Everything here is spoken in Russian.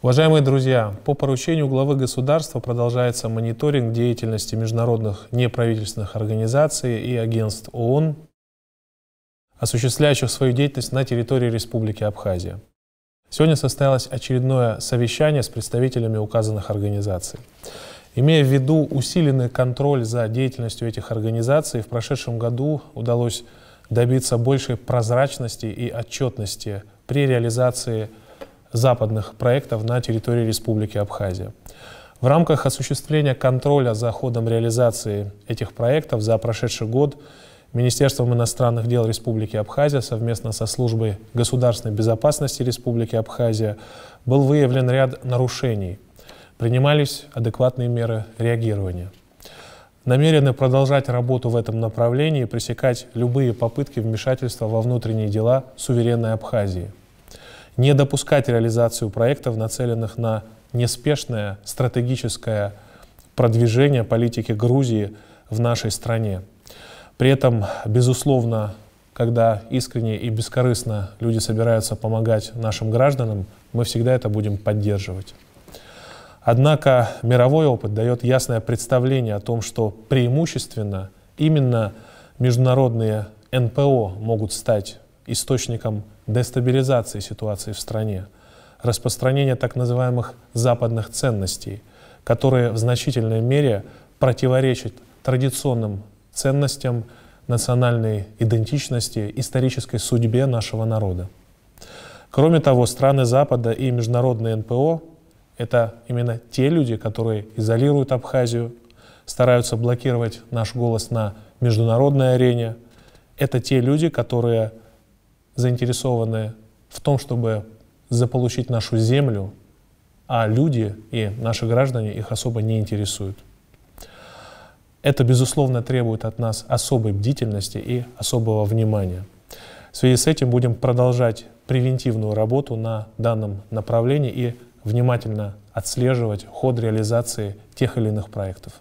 Уважаемые друзья, по поручению главы государства продолжается мониторинг деятельности международных неправительственных организаций и агентств ООН, осуществляющих свою деятельность на территории Республики Абхазия. Сегодня состоялось очередное совещание с представителями указанных организаций. Имея в виду усиленный контроль за деятельностью этих организаций, в прошедшем году удалось добиться большей прозрачности и отчетности при реализации западных проектов на территории Республики Абхазия. В рамках осуществления контроля за ходом реализации этих проектов за прошедший год Министерством иностранных дел Республики Абхазия совместно со службой государственной безопасности Республики Абхазия был выявлен ряд нарушений. Принимались адекватные меры реагирования. Намерены продолжать работу в этом направлении и пресекать любые попытки вмешательства во внутренние дела суверенной Абхазии не допускать реализацию проектов, нацеленных на неспешное стратегическое продвижение политики Грузии в нашей стране. При этом, безусловно, когда искренне и бескорыстно люди собираются помогать нашим гражданам, мы всегда это будем поддерживать. Однако мировой опыт дает ясное представление о том, что преимущественно именно международные НПО могут стать источником дестабилизации ситуации в стране, распространения так называемых западных ценностей, которые в значительной мере противоречат традиционным ценностям национальной идентичности, исторической судьбе нашего народа. Кроме того, страны Запада и международные НПО — это именно те люди, которые изолируют Абхазию, стараются блокировать наш голос на международной арене. Это те люди, которые заинтересованы в том, чтобы заполучить нашу землю, а люди и наши граждане их особо не интересуют. Это, безусловно, требует от нас особой бдительности и особого внимания. В связи с этим будем продолжать превентивную работу на данном направлении и внимательно отслеживать ход реализации тех или иных проектов.